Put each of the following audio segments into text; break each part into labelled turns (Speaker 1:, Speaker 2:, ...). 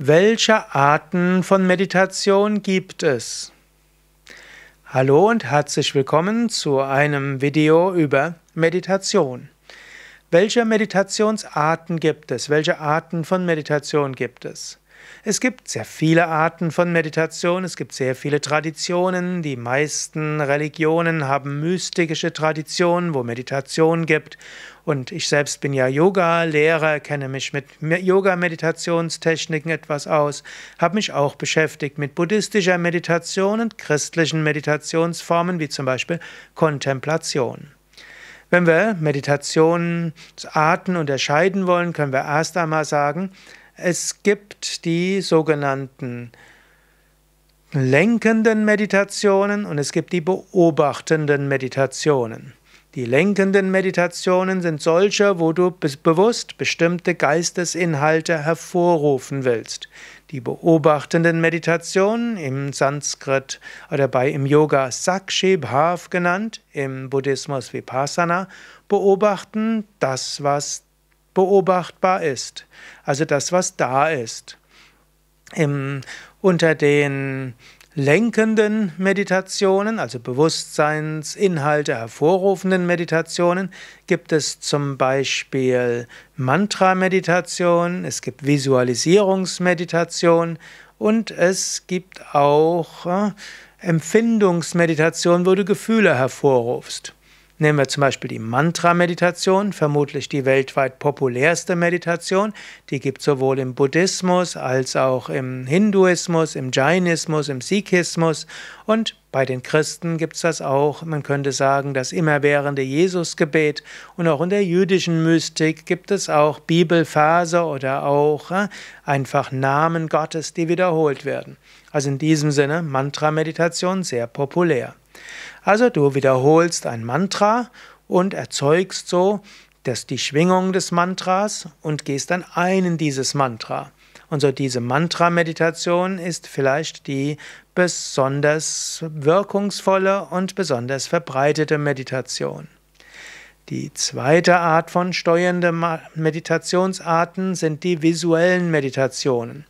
Speaker 1: Welche Arten von Meditation gibt es? Hallo und herzlich willkommen zu einem Video über Meditation. Welche Meditationsarten gibt es? Welche Arten von Meditation gibt es? Es gibt sehr viele Arten von Meditation, es gibt sehr viele Traditionen. Die meisten Religionen haben mystische Traditionen, wo Meditation gibt. Und ich selbst bin ja Yoga-Lehrer, kenne mich mit Yoga-Meditationstechniken etwas aus, habe mich auch beschäftigt mit buddhistischer Meditation und christlichen Meditationsformen, wie zum Beispiel Kontemplation. Wenn wir Meditationsarten unterscheiden wollen, können wir erst einmal sagen, es gibt die sogenannten lenkenden Meditationen und es gibt die beobachtenden Meditationen. Die lenkenden Meditationen sind solche, wo du bewusst bestimmte Geistesinhalte hervorrufen willst. Die beobachtenden Meditationen im Sanskrit oder bei im Yoga Sakshibhav genannt, im Buddhismus Vipassana, beobachten das, was beobachtbar ist, also das, was da ist. Im, unter den lenkenden Meditationen, also Bewusstseinsinhalte hervorrufenden Meditationen, gibt es zum Beispiel Mantra-Meditation, es gibt Visualisierungsmeditation und es gibt auch äh, Empfindungsmeditation, wo du Gefühle hervorrufst. Nehmen wir zum Beispiel die Mantra-Meditation, vermutlich die weltweit populärste Meditation. Die gibt es sowohl im Buddhismus als auch im Hinduismus, im Jainismus, im Sikhismus und bei den Christen gibt es das auch, man könnte sagen, das immerwährende Jesusgebet und auch in der jüdischen Mystik gibt es auch Bibelverse oder auch äh, einfach Namen Gottes, die wiederholt werden. Also in diesem Sinne Mantra-Meditation sehr populär. Also du wiederholst ein Mantra und erzeugst so, dass die Schwingung des Mantras und gehst dann einen dieses Mantra. Und so diese Mantra-Meditation ist vielleicht die besonders wirkungsvolle und besonders verbreitete Meditation. Die zweite Art von steuernden Meditationsarten sind die visuellen Meditationen.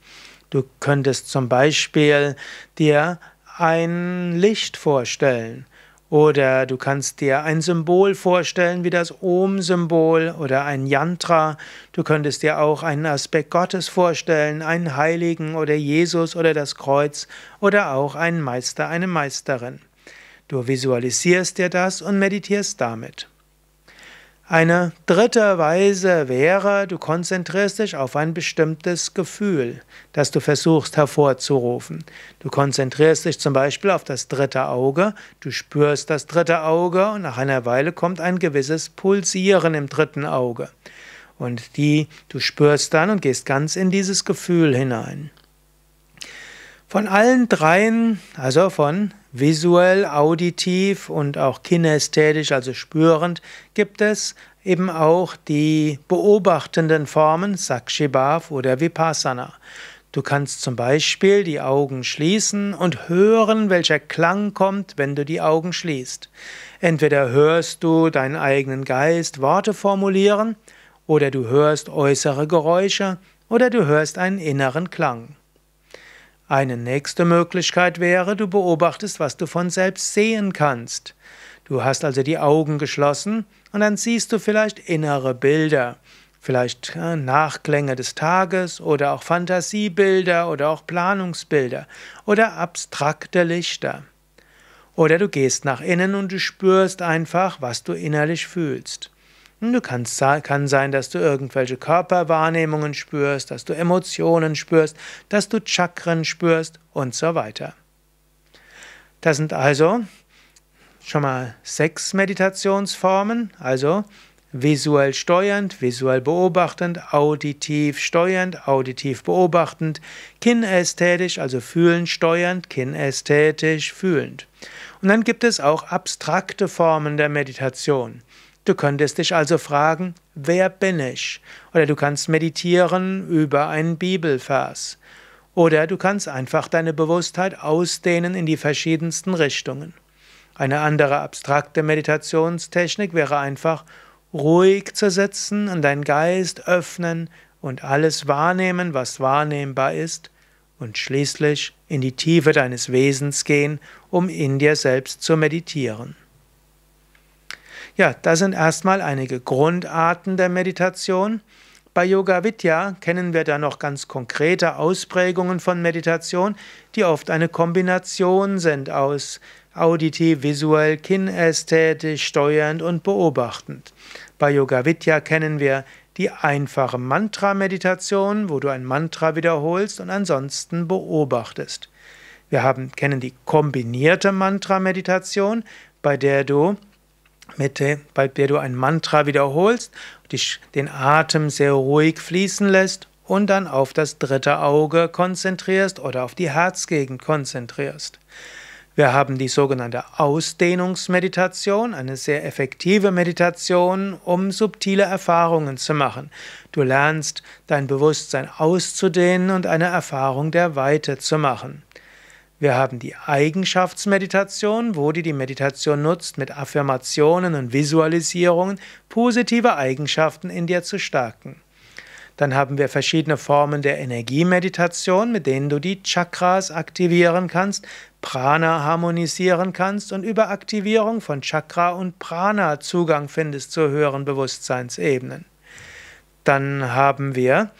Speaker 1: Du könntest zum Beispiel dir ein Licht vorstellen. Oder du kannst dir ein Symbol vorstellen wie das Om-Symbol oder ein Yantra. Du könntest dir auch einen Aspekt Gottes vorstellen, einen Heiligen oder Jesus oder das Kreuz oder auch einen Meister, eine Meisterin. Du visualisierst dir das und meditierst damit. Eine dritte Weise wäre, du konzentrierst dich auf ein bestimmtes Gefühl, das du versuchst hervorzurufen. Du konzentrierst dich zum Beispiel auf das dritte Auge, du spürst das dritte Auge und nach einer Weile kommt ein gewisses Pulsieren im dritten Auge. Und die du spürst dann und gehst ganz in dieses Gefühl hinein. Von allen dreien, also von visuell, auditiv und auch kinästhetisch, also spürend, gibt es eben auch die beobachtenden Formen, Sakshibhav oder Vipassana. Du kannst zum Beispiel die Augen schließen und hören, welcher Klang kommt, wenn du die Augen schließt. Entweder hörst du deinen eigenen Geist Worte formulieren, oder du hörst äußere Geräusche, oder du hörst einen inneren Klang. Eine nächste Möglichkeit wäre, du beobachtest, was du von selbst sehen kannst. Du hast also die Augen geschlossen und dann siehst du vielleicht innere Bilder, vielleicht äh, Nachklänge des Tages oder auch Fantasiebilder oder auch Planungsbilder oder abstrakte Lichter. Oder du gehst nach innen und du spürst einfach, was du innerlich fühlst. Du kannst, kann sein, dass du irgendwelche Körperwahrnehmungen spürst, dass du Emotionen spürst, dass du Chakren spürst und so weiter. Das sind also schon mal sechs Meditationsformen, also visuell steuernd, visuell beobachtend, auditiv steuernd, auditiv beobachtend, kinästhetisch, also fühlend steuernd, kinästhetisch fühlend. Und dann gibt es auch abstrakte Formen der Meditation. Du könntest dich also fragen, wer bin ich? Oder du kannst meditieren über einen Bibelvers. Oder du kannst einfach deine Bewusstheit ausdehnen in die verschiedensten Richtungen. Eine andere abstrakte Meditationstechnik wäre einfach, ruhig zu sitzen und deinen Geist öffnen und alles wahrnehmen, was wahrnehmbar ist, und schließlich in die Tiefe deines Wesens gehen, um in dir selbst zu meditieren. Ja, das sind erstmal einige Grundarten der Meditation. Bei Yoga Vidya kennen wir da noch ganz konkrete Ausprägungen von Meditation, die oft eine Kombination sind aus auditiv, visuell, kinästhetisch, steuernd und beobachtend. Bei Yoga Vidya kennen wir die einfache Mantra-Meditation, wo du ein Mantra wiederholst und ansonsten beobachtest. Wir haben, kennen die kombinierte Mantra-Meditation, bei der du mit bei der du ein Mantra wiederholst, dich den Atem sehr ruhig fließen lässt und dann auf das dritte Auge konzentrierst oder auf die Herzgegend konzentrierst. Wir haben die sogenannte Ausdehnungsmeditation, eine sehr effektive Meditation, um subtile Erfahrungen zu machen. Du lernst dein Bewusstsein auszudehnen und eine Erfahrung der Weite zu machen. Wir haben die Eigenschaftsmeditation, wo die die Meditation nutzt, mit Affirmationen und Visualisierungen positive Eigenschaften in dir zu stärken. Dann haben wir verschiedene Formen der Energiemeditation, mit denen du die Chakras aktivieren kannst, Prana harmonisieren kannst und über Aktivierung von Chakra und Prana Zugang findest zu höheren Bewusstseinsebenen. Dann haben wir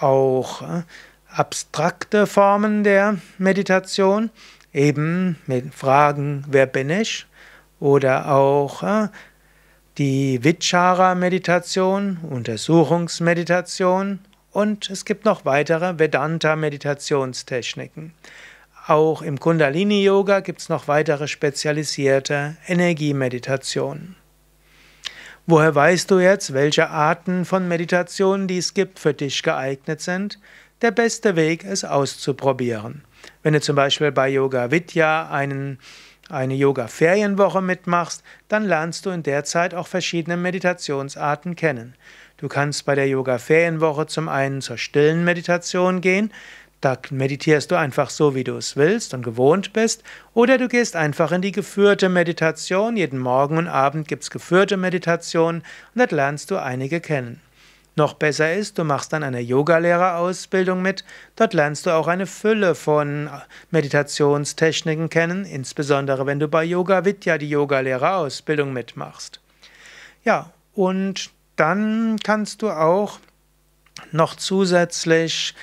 Speaker 1: auch äh, abstrakte Formen der Meditation, eben mit Fragen, wer bin ich? Oder auch äh, die Vichara-Meditation, Untersuchungsmeditation und es gibt noch weitere Vedanta-Meditationstechniken. Auch im Kundalini-Yoga gibt es noch weitere spezialisierte Energiemeditationen. Woher weißt du jetzt, welche Arten von Meditationen, die es gibt, für dich geeignet sind? der beste Weg, es auszuprobieren. Wenn du zum Beispiel bei Yoga Vidya einen, eine Yoga-Ferienwoche mitmachst, dann lernst du in der Zeit auch verschiedene Meditationsarten kennen. Du kannst bei der Yoga-Ferienwoche zum einen zur stillen Meditation gehen, da meditierst du einfach so, wie du es willst und gewohnt bist, oder du gehst einfach in die geführte Meditation. Jeden Morgen und Abend gibt es geführte Meditation und dort lernst du einige kennen. Noch besser ist, du machst dann eine Yogalehrerausbildung mit. Dort lernst du auch eine Fülle von äh, Meditationstechniken kennen, insbesondere wenn du bei Yoga Vidya die Yogalehrerausbildung mitmachst. Ja, und dann kannst du auch noch zusätzlich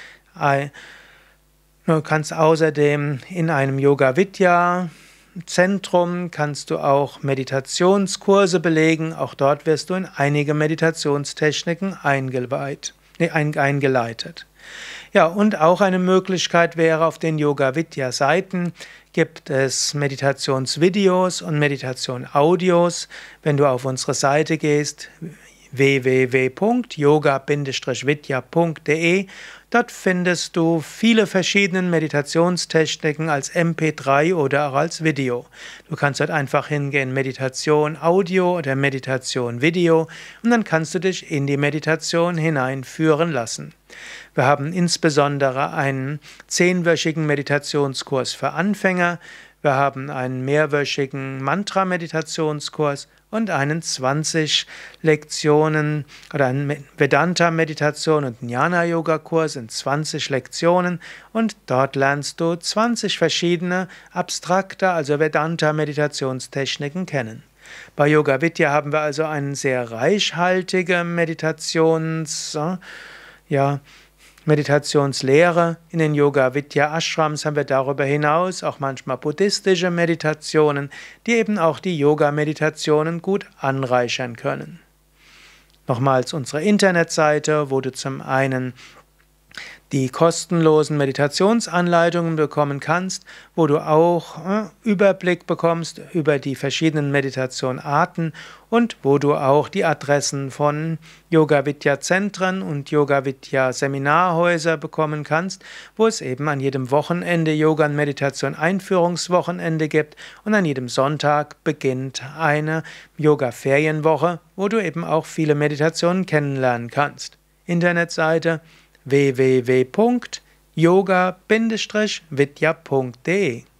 Speaker 1: Du kannst außerdem in einem Yoga Vidya Zentrum kannst du auch Meditationskurse belegen. Auch dort wirst du in einige Meditationstechniken eingeweiht, nee, eingeleitet. Ja, und auch eine Möglichkeit wäre, auf den Yoga Vidya Seiten gibt es Meditationsvideos und Meditationaudios. Wenn du auf unsere Seite gehst, www.yoga-vidya.de. Dort findest du viele verschiedene Meditationstechniken als MP3 oder auch als Video. Du kannst dort einfach hingehen, Meditation Audio oder Meditation Video und dann kannst du dich in die Meditation hineinführen lassen. Wir haben insbesondere einen zehnwöchigen Meditationskurs für Anfänger. Wir haben einen mehrwöchigen Mantra-Meditationskurs und einen 20 Lektionen oder einen Vedanta-Meditation und Jnana-Yoga-Kurs in 20 Lektionen und dort lernst du 20 verschiedene abstrakte, also Vedanta-Meditationstechniken kennen. Bei Yoga Vidya haben wir also eine sehr reichhaltige Meditations, äh, ja, Meditationslehre. In den Yoga Vidya Ashrams haben wir darüber hinaus auch manchmal buddhistische Meditationen, die eben auch die Yoga Meditationen gut anreichern können. Nochmals unsere Internetseite, wo du zum einen die kostenlosen Meditationsanleitungen bekommen kannst, wo du auch äh, Überblick bekommst über die verschiedenen Meditationarten und wo du auch die Adressen von Yoga Vidya Zentren und Yoga Vidya Seminarhäuser bekommen kannst, wo es eben an jedem Wochenende Yoga und Meditation Einführungswochenende gibt und an jedem Sonntag beginnt eine Yoga Ferienwoche, wo du eben auch viele Meditationen kennenlernen kannst. Internetseite www.yoga-vidya.de